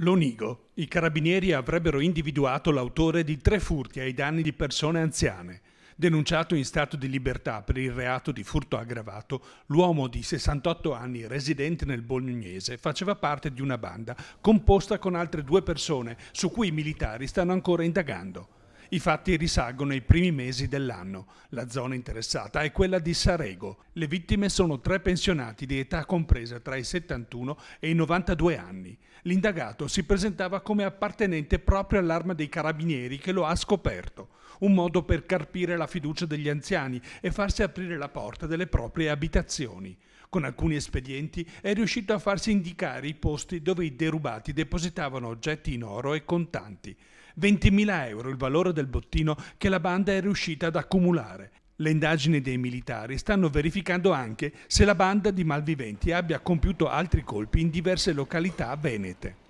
Lonigo. I carabinieri avrebbero individuato l'autore di tre furti ai danni di persone anziane. Denunciato in stato di libertà per il reato di furto aggravato, l'uomo di 68 anni residente nel Bolognese faceva parte di una banda composta con altre due persone su cui i militari stanno ancora indagando. I fatti risalgono ai primi mesi dell'anno. La zona interessata è quella di Sarego. Le vittime sono tre pensionati di età compresa tra i 71 e i 92 anni. L'indagato si presentava come appartenente proprio all'arma dei carabinieri che lo ha scoperto un modo per carpire la fiducia degli anziani e farsi aprire la porta delle proprie abitazioni. Con alcuni espedienti è riuscito a farsi indicare i posti dove i derubati depositavano oggetti in oro e contanti. 20.000 euro il valore del bottino che la banda è riuscita ad accumulare. Le indagini dei militari stanno verificando anche se la banda di malviventi abbia compiuto altri colpi in diverse località venete.